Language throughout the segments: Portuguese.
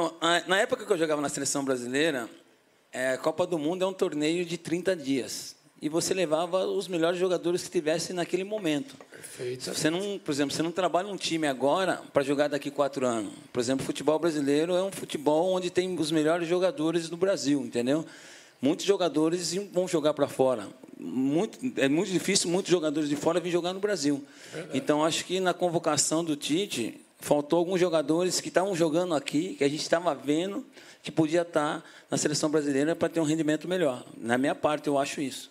Então, na época que eu jogava na seleção brasileira, é, a Copa do Mundo é um torneio de 30 dias. E você levava os melhores jogadores que tivesse naquele momento. Perfeito. Você não, por exemplo, você não trabalha um time agora para jogar daqui quatro anos. Por exemplo, o futebol brasileiro é um futebol onde tem os melhores jogadores do Brasil, entendeu? Muitos jogadores vão jogar para fora. Muito, é muito difícil muitos jogadores de fora vir jogar no Brasil. Verdade. Então, acho que na convocação do Tite, faltou alguns jogadores que estavam jogando aqui, que a gente estava vendo que podia estar na seleção brasileira para ter um rendimento melhor. Na minha parte, eu acho isso.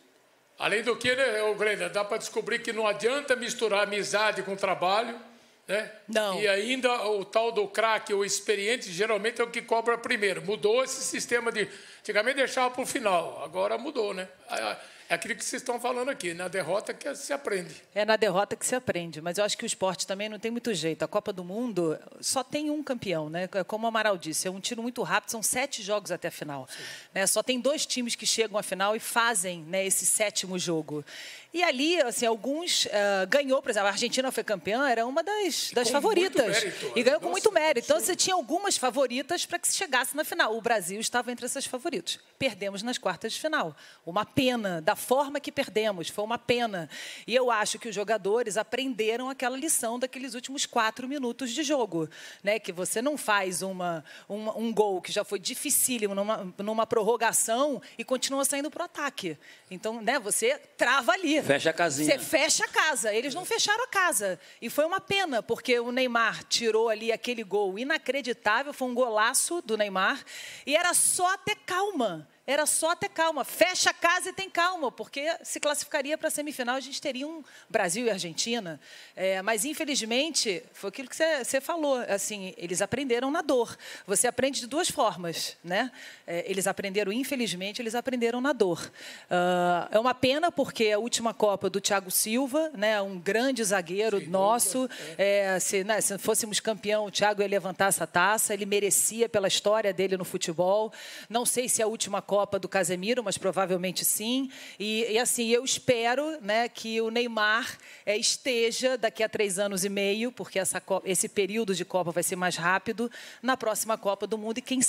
Além do que, né, Glenda, dá para descobrir que não adianta misturar amizade com trabalho, né? Não. E ainda o tal do craque, o experiente, geralmente é o que cobra primeiro. Mudou esse sistema de. Antigamente deixava para o final, agora mudou, né? Ah, ah, é aquilo que vocês estão falando aqui, na derrota que se aprende. É na derrota que se aprende, mas eu acho que o esporte também não tem muito jeito. A Copa do Mundo só tem um campeão, né? É como o Amaral disse, é um tiro muito rápido, são sete jogos até a final. Né? Só tem dois times que chegam à final e fazem né, esse sétimo jogo. E ali, assim, alguns uh, ganhou, por exemplo, a Argentina foi campeã, era uma das, das favoritas. Mérito, né? e ganhou nossa, com muito mérito. Então você tinha algumas favoritas para que se chegasse na final. O Brasil estava entre essas favoritas. Perdemos nas quartas de final. Uma pena da forma que perdemos. Foi uma pena. E eu acho que os jogadores aprenderam aquela lição daqueles últimos quatro minutos de jogo, né? Que você não faz uma, uma um gol que já foi dificílimo numa, numa prorrogação e continua saindo para o ataque. Então, né? Você trava ali. Fecha a casinha. Você fecha a casa. Eles não fecharam a casa. E foi uma pena, porque o Neymar tirou ali aquele gol inacreditável, foi um golaço do Neymar, e era só ter calma era só ter calma. Fecha a casa e tem calma, porque se classificaria para a semifinal, a gente teria um Brasil e Argentina. É, mas, infelizmente, foi aquilo que você falou. Assim, eles aprenderam na dor. Você aprende de duas formas, né? É, eles aprenderam, infelizmente, eles aprenderam na dor. Uh, é uma pena, porque a última Copa do Thiago Silva, né, um grande zagueiro Sim, nosso, é. é, se, né, se fôssemos campeão, o Thiago ia levantar essa taça, ele merecia pela história dele no futebol. Não sei se a última Copa Copa do Casemiro, mas provavelmente sim. E, e assim, eu espero né, que o Neymar é, esteja daqui a três anos e meio, porque essa, esse período de Copa vai ser mais rápido, na próxima Copa do Mundo e quem